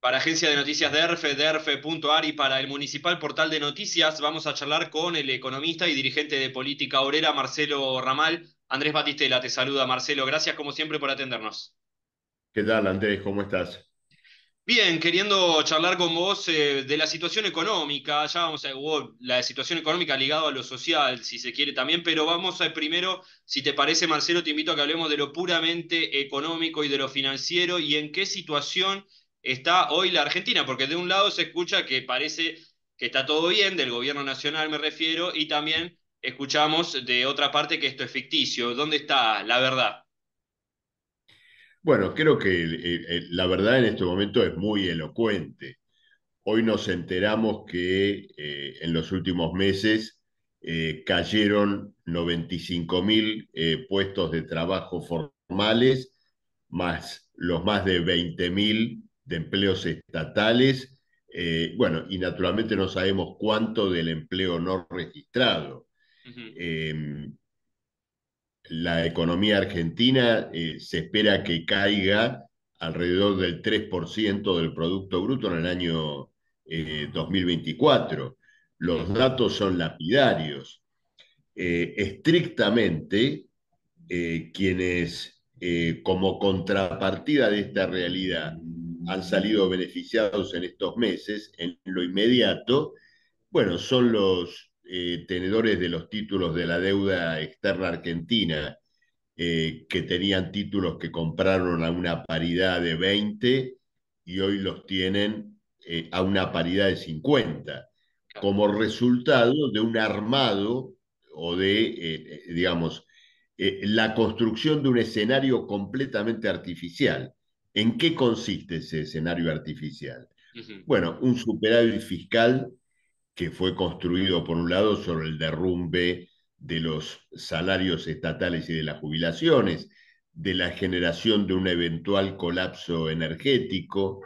Para Agencia de Noticias de ERFE, de y para el Municipal Portal de Noticias, vamos a charlar con el economista y dirigente de política obrera, Marcelo Ramal. Andrés Batistela te saluda, Marcelo. Gracias, como siempre, por atendernos. ¿Qué tal, Andrés? ¿Cómo estás? Bien, queriendo charlar con vos eh, de la situación económica, ya vamos a la situación económica ligada a lo social, si se quiere también, pero vamos a primero, si te parece, Marcelo, te invito a que hablemos de lo puramente económico y de lo financiero y en qué situación está hoy la Argentina, porque de un lado se escucha que parece que está todo bien, del gobierno nacional me refiero, y también escuchamos de otra parte que esto es ficticio. ¿Dónde está la verdad? Bueno, creo que la verdad en este momento es muy elocuente. Hoy nos enteramos que eh, en los últimos meses eh, cayeron 95 mil eh, puestos de trabajo formales, más los más de 20.000... mil de empleos estatales. Eh, bueno, y naturalmente no sabemos cuánto del empleo no registrado. Em, la economía argentina eh, se espera que caiga alrededor del 3% del Producto Bruto en el año 2024. Eh, Los datos son lapidarios. estrictamente, quienes como contrapartida de esta realidad han salido beneficiados en estos meses, en lo inmediato, bueno, son los eh, tenedores de los títulos de la deuda externa argentina, eh, que tenían títulos que compraron a una paridad de 20 y hoy los tienen eh, a una paridad de 50, como resultado de un armado o de, digamos, la construcción de un escenario completamente artificial. ¿En qué consiste ese escenario artificial? Bueno, un superávit fiscal que fue construido, por un lado, sobre el derrumbe de los salarios estatales y de las jubilaciones, de la generación de un eventual colapso energético,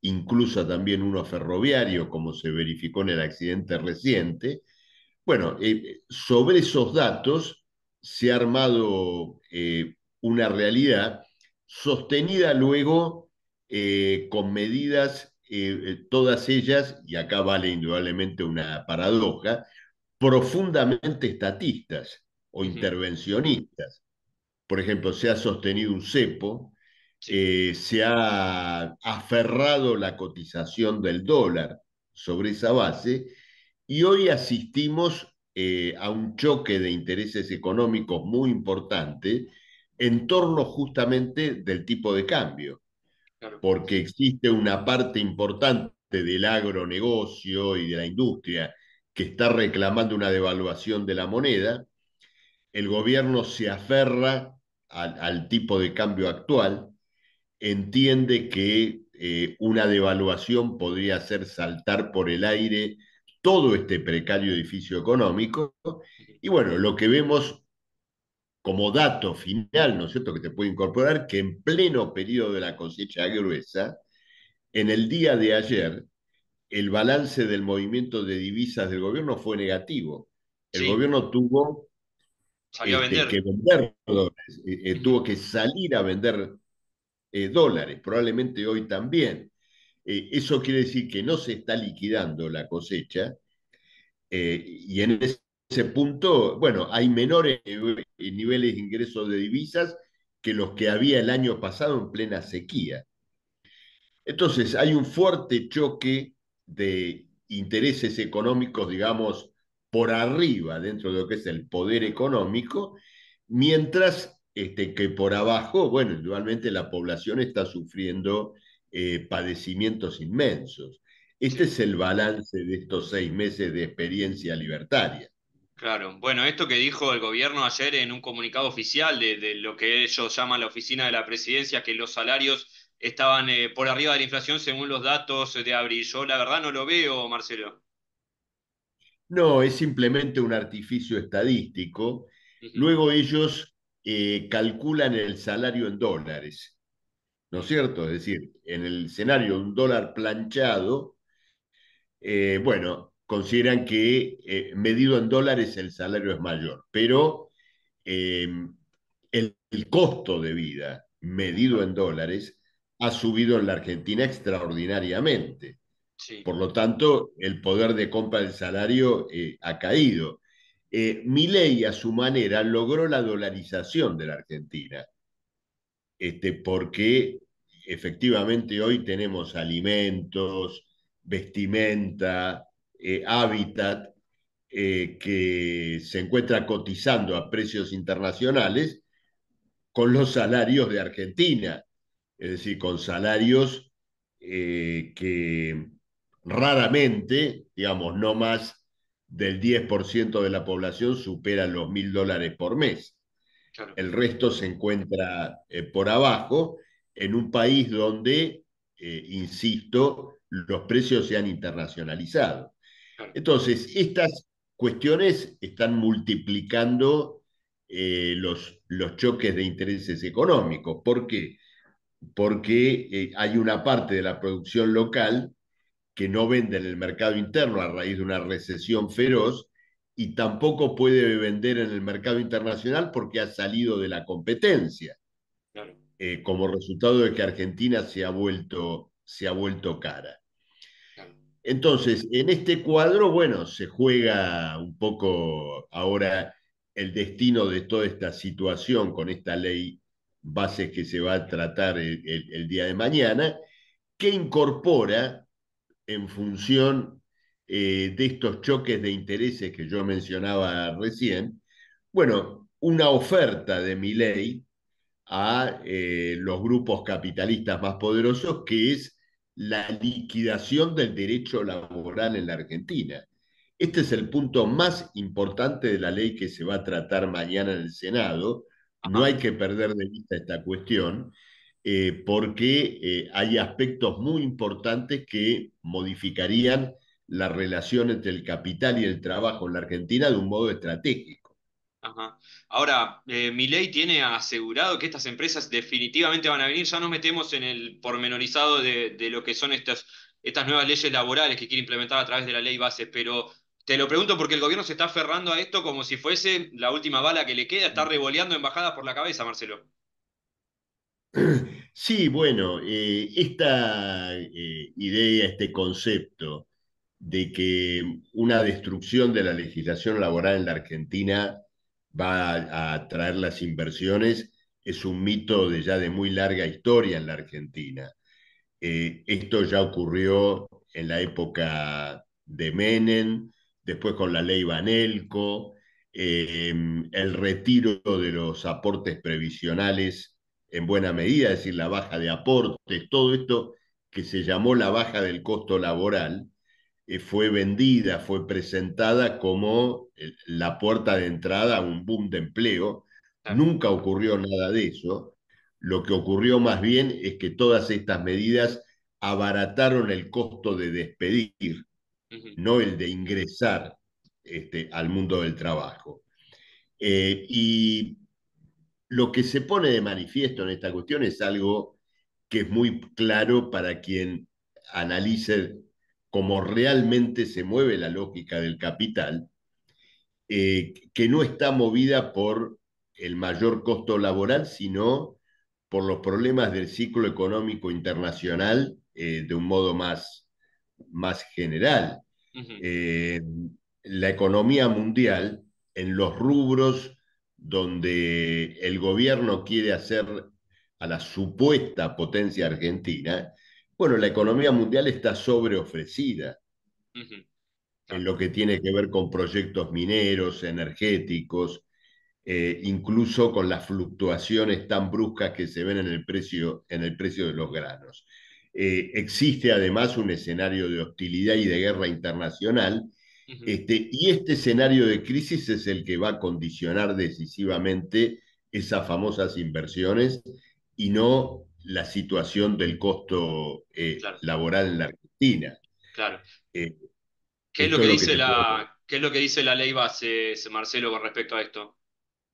incluso también uno ferroviario, como se verificó en el accidente reciente. Bueno, eh, sobre esos datos se ha armado eh, una realidad sostenida luego eh, con medidas, eh, eh, todas ellas, y acá vale indudablemente una paradoja, profundamente estatistas o intervencionistas. Por ejemplo, se ha sostenido un cepo, se ha aferrado la cotización del dólar sobre esa base y hoy asistimos a un choque de intereses económicos muy importante en torno justamente del tipo de cambio, porque existe una parte importante del agronegocio y de la industria que está reclamando una devaluación de la moneda, el gobierno se aferra al, tipo de cambio actual, entiende que eh, una devaluación podría hacer saltar por el aire todo este precario edificio económico, y bueno, lo que vemos como dato final, ¿no es cierto?, que te puede incorporar, que en pleno periodo de la cosecha gruesa, en el día de ayer, el balance del movimiento de divisas del gobierno fue negativo. El gobierno tuvo este, que vender eh, eh, tuvo que salir a vender eh, dólares, probablemente hoy también. eso quiere decir que no se está liquidando la cosecha y en ese ese punto, bueno, hay menores niveles de ingresos de divisas que los que había el año pasado en plena sequía. Entonces, hay un fuerte choque de intereses económicos, digamos, por arriba dentro de lo que es el poder económico, mientras este, que por abajo, bueno, igualmente la población está sufriendo eh, padecimientos inmensos. Este es el balance de estos seis meses de experiencia libertaria. Claro, bueno, esto que dijo el gobierno ayer en un comunicado oficial de, lo que ellos llaman la oficina de la presidencia, que los salarios estaban eh, por arriba de la inflación según los datos de abril. Yo la verdad no lo veo, Marcelo. No, es simplemente un artificio estadístico. Luego ellos eh, calculan el salario en dólares, ¿no es cierto? Es decir, en el escenario de un dólar planchado, eh, bueno, consideran que eh, medido en dólares el salario es mayor, pero eh, el, costo de vida medido en dólares ha subido en la Argentina extraordinariamente. Por lo tanto, el poder de compra del salario eh, ha caído. ley a su manera, logró la dolarización de la Argentina, este, porque efectivamente hoy tenemos alimentos, vestimenta, eh, hábitat eh, que se encuentra cotizando a precios internacionales con los salarios de Argentina, es decir, con salarios eh, que raramente, digamos, no más del 10% de la población supera los mil dólares por mes. El resto se encuentra eh, por abajo en un país donde, insisto, los precios se han internacionalizado. Entonces, estas cuestiones están multiplicando eh, los, choques de intereses económicos. ¿Por qué? Porque eh, hay una parte de la producción local que no vende en el mercado interno a raíz de una recesión feroz y tampoco puede vender en el mercado internacional porque ha salido de la competencia. Eh, como resultado de que Argentina se ha vuelto, se ha vuelto cara. Entonces, en este cuadro, bueno, se juega un poco ahora el destino de toda esta situación con esta ley bases que se va a tratar el, día de mañana, que incorpora en función eh, de estos choques de intereses que yo mencionaba recién, bueno, una oferta de mi ley a eh, los grupos capitalistas más poderosos, que es la liquidación del derecho laboral en la Argentina. Este es el punto más importante de la ley que se va a tratar mañana en el Senado. No hay que perder de vista esta cuestión eh, porque eh, hay aspectos muy importantes que modificarían la relación entre el capital y el trabajo en la Argentina de un modo estratégico. Ahora, eh, mi ley tiene asegurado que estas empresas definitivamente van a venir. Ya nos metemos en el pormenorizado de, lo que son estas, estas nuevas leyes laborales que quiere implementar a través de la ley base, pero te lo pregunto porque el gobierno se está aferrando a esto como si fuese la última bala que le queda, está revoleando embajadas por la cabeza, Marcelo. Sí, bueno, eh, esta eh, idea, este concepto de que una destrucción de la legislación laboral en la Argentina va a, traer las inversiones es un mito de ya de muy larga historia en la Argentina. Eh, esto ya ocurrió en la época de Menem, después con la ley Banelco, em, el retiro de los aportes previsionales en buena medida, es decir, la baja de aportes, todo esto que se llamó la baja del costo laboral, eh, fue vendida, fue presentada como eh, la puerta de entrada a un boom de empleo. Nunca ocurrió nada de eso. Lo que ocurrió más bien es que todas estas medidas abarataron el costo de despedir, no el de ingresar este, al mundo del trabajo. Eh, y lo que se pone de manifiesto en esta cuestión es algo que es muy claro para quien analice como realmente se mueve la lógica del capital, eh, que no está movida por el mayor costo laboral, sino por los problemas del ciclo económico internacional eh, de un modo más, más general. Eh, la economía mundial, en los rubros donde el gobierno quiere hacer a la supuesta potencia argentina, bueno, la economía mundial está sobreofrecida en lo que tiene que ver con proyectos mineros, energéticos, eh, incluso con las fluctuaciones tan bruscas que se ven en el precio, en el precio de los granos. Eh, existe además un escenario de hostilidad y de guerra internacional, este, y este escenario de crisis es el que va a condicionar decisivamente esas famosas inversiones y no la situación del costo eh, laboral en la Argentina. Claro. Eh, ¿Qué, es lo que dice la, es lo que dice la ley base, Marcelo, con respecto a esto?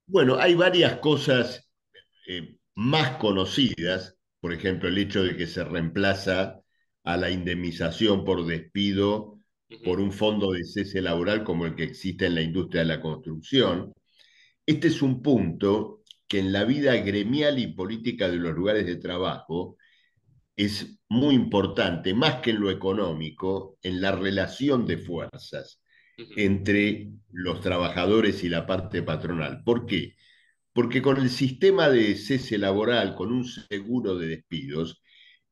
Bueno, hay varias cosas eh, más conocidas, por ejemplo, el hecho de que se reemplaza a la indemnización por despido por un fondo de cese laboral como el que existe en la industria de la construcción. Este es un punto que en la vida gremial y política de los lugares de trabajo es muy importante, más que en lo económico, en la relación de fuerzas entre los trabajadores y la parte patronal. ¿Por qué? Porque con el sistema de cese laboral, con un seguro de despidos,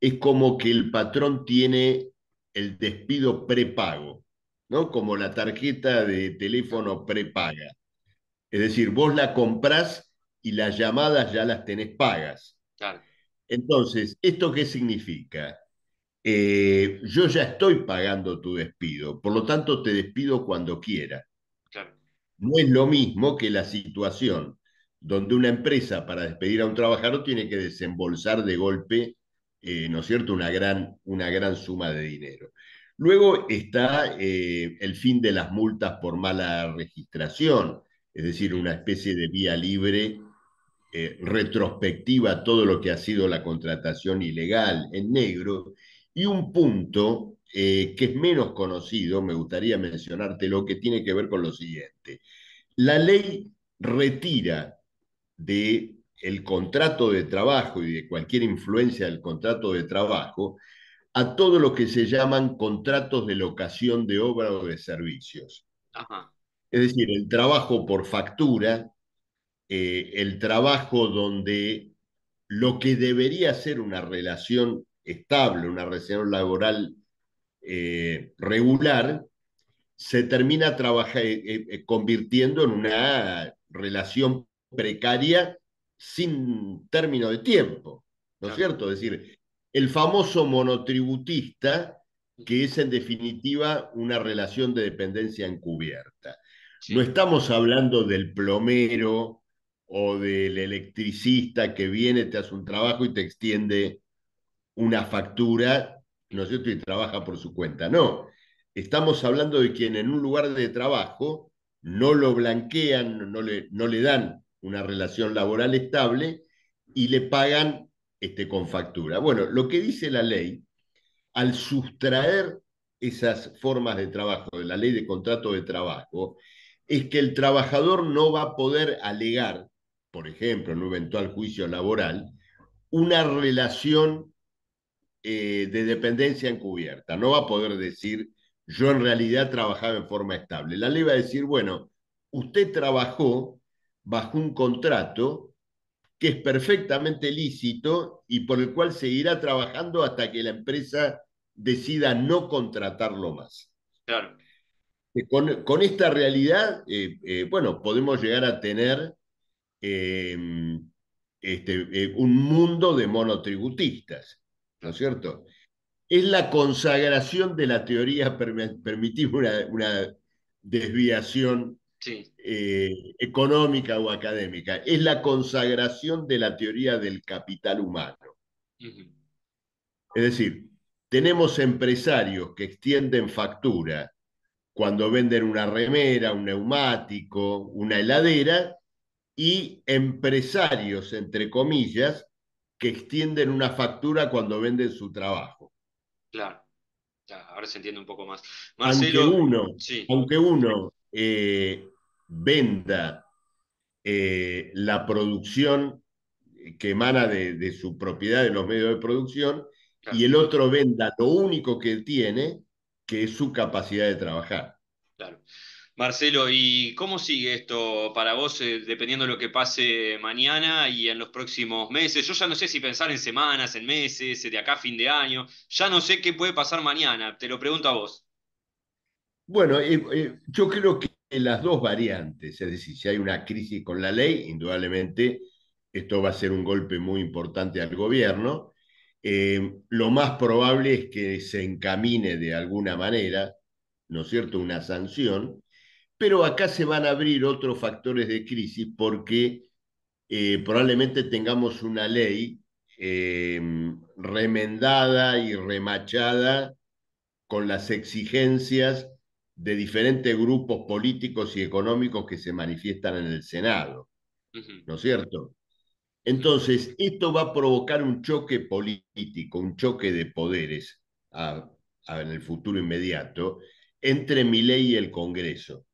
es como que el patrón tiene el despido prepago, ¿no? Como la tarjeta de teléfono prepaga. Es decir, vos la comprás y las llamadas ya las tenés pagas. Entonces, ¿esto qué significa? Eh, yo ya estoy pagando tu despido, por lo tanto te despido cuando quiera. No es lo mismo que la situación donde una empresa para despedir a un trabajador tiene que desembolsar de golpe, eh, ¿no es cierto?, una gran, una gran, suma de dinero. Luego está eh, el fin de las multas por mala registración, es decir, una especie de vía libre eh, retrospectiva todo lo que ha sido la contratación ilegal en negro, y un punto eh, que es menos conocido, me gustaría mencionarte, lo que tiene que ver con lo siguiente. La ley retira de el contrato de trabajo y de cualquier influencia del contrato de trabajo a todo lo que se llaman contratos de locación de obra o de servicios. Es decir, el trabajo por factura, eh, el trabajo donde lo que debería ser una relación estable, una relación laboral eh, regular, se termina eh, convirtiendo en una relación precaria sin término de tiempo, ¿no es cierto? Es decir, el famoso monotributista, que es en definitiva una relación de dependencia encubierta. No estamos hablando del plomero, o del electricista que viene, te hace un trabajo y te extiende una factura, ¿no es cierto? Y trabaja por su cuenta. No, estamos hablando de quien en un lugar de trabajo no lo blanquean, no le, no le dan una relación laboral estable y le pagan este, con factura. Bueno, lo que dice la ley, al sustraer esas formas de trabajo de la ley de contrato de trabajo, es que el trabajador no va a poder alegar por ejemplo, en un eventual juicio laboral, una relación eh, de dependencia encubierta. No va a poder decir, yo en realidad trabajaba en forma estable. La ley va a decir, bueno, usted trabajó bajo un contrato que es perfectamente lícito y por el cual seguirá trabajando hasta que la empresa decida no contratarlo más. Claro. Con, esta realidad, eh, eh, bueno, podemos llegar a tener Em, este, eh, un mundo de monotributistas, ¿no es cierto? Es la consagración de la teoría permitir una, desviación eh, económica o académica, es la consagración de la teoría del capital humano. Es decir, tenemos empresarios que extienden factura cuando venden una remera, un neumático, una heladera, y empresarios, entre comillas, que extienden una factura cuando venden su trabajo. Claro, ahora se entiende un poco más. aunque uno, eh, venda eh, la producción que emana de, su propiedad de los medios de producción y el otro venda lo único que tiene, que es su capacidad de trabajar. Claro. Marcelo, ¿y cómo sigue esto para vos, eh, dependiendo de lo que pase mañana y en los próximos meses? Yo ya no sé si pensar en semanas, en meses, eh, de acá a fin de año, ya no sé qué puede pasar mañana, te lo pregunto a vos. Bueno, eh, yo creo que en las dos variantes, es decir, si hay una crisis con la ley, indudablemente esto va a ser un golpe muy importante al gobierno. lo más probable es que se encamine de alguna manera, ¿no es cierto?, una sanción pero acá se van a abrir otros factores de crisis porque eh, probablemente tengamos una ley eh, remendada y remachada con las exigencias de diferentes grupos políticos y económicos que se manifiestan en el Senado. ¿No es cierto? Entonces, esto va a provocar un choque político, un choque de poderes en el futuro inmediato entre mi ley y el Congreso.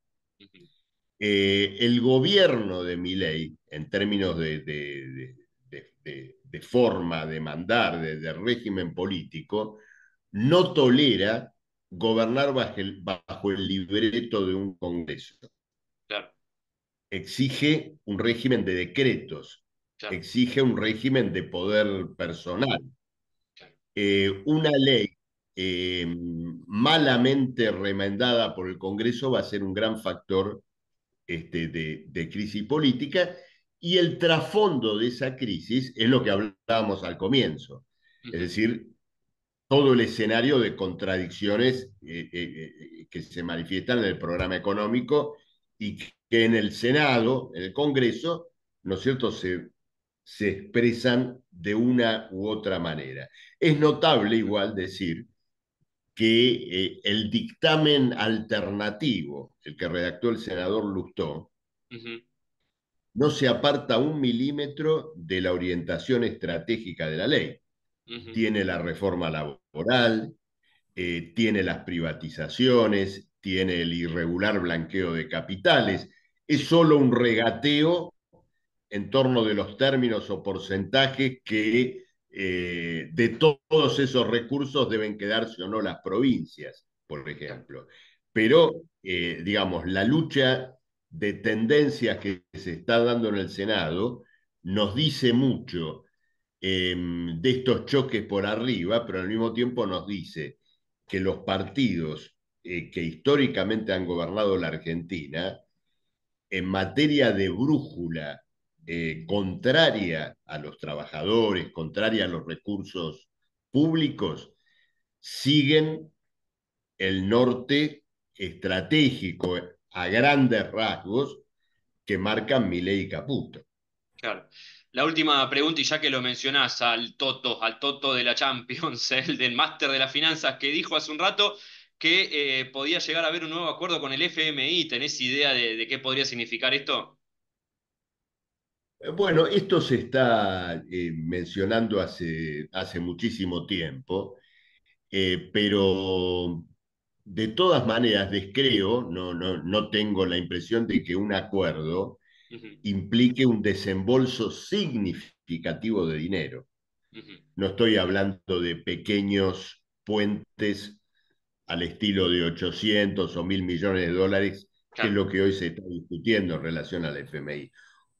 Eh, el gobierno de mi ley, en términos de, forma de mandar, de, régimen político, no tolera gobernar bajo el, libreto de un Congreso. Exige un régimen de decretos, exige un régimen de poder personal. Eh, una ley eh, malamente remendada por el Congreso va a ser un gran factor este, de, crisis política y el trasfondo de esa crisis es lo que hablábamos al comienzo, es decir, todo el escenario de contradicciones eh, eh, que se manifiestan en el programa económico y que en el Senado, en el Congreso, ¿no es cierto?, se, se expresan de una u otra manera. Es notable igual decir que eh, el dictamen alternativo, el que redactó el senador Lustó, no se aparta un milímetro de la orientación estratégica de la ley. Tiene la reforma laboral, eh, tiene las privatizaciones, tiene el irregular blanqueo de capitales. Es solo un regateo en torno de los términos o porcentajes que eh, de todos esos recursos deben quedarse o no las provincias, por ejemplo. Pero, eh, digamos, la lucha de tendencias que se está dando en el Senado nos dice mucho em, de estos choques por arriba, pero al mismo tiempo nos dice que los partidos eh, que históricamente han gobernado la Argentina, en materia de brújula eh, contraria a los trabajadores, contraria a los recursos públicos, siguen el norte estratégico a grandes rasgos que marcan Milei Caputo. Claro. La última pregunta, y ya que lo mencionás al Toto, al Toto de la Champions, el del máster de las finanzas, que dijo hace un rato que eh, podía llegar a haber un nuevo acuerdo con el FMI. ¿Tenés idea de qué podría significar esto? Eh, bueno, esto se está eh, mencionando hace, muchísimo tiempo, eh, pero de todas maneras descreo, no, tengo la impresión de que un acuerdo implique un desembolso significativo de dinero. No estoy hablando de pequeños puentes al estilo de 800 o 1000 millones de dólares, que es lo que hoy se está discutiendo en relación al FMI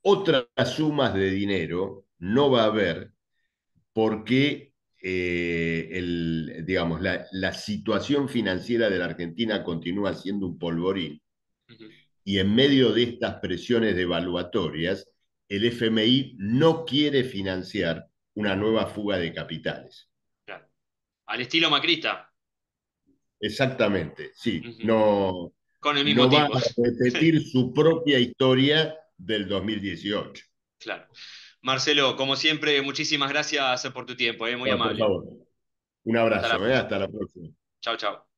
otras sumas de dinero no va a haber porque eh, digamos, la, situación financiera de la Argentina continúa siendo un polvorín. Y en medio de estas presiones devaluatorias, el FMI no quiere financiar una nueva fuga de capitales. Al estilo macrista. Exactamente, sí. No. Con no va a repetir su propia historia del 2018. Claro. Marcelo, como siempre, muchísimas gracias por tu tiempo, eh, muy amable. Por favor. Un abrazo, hasta la, eh, hasta la próxima. Chao, chao.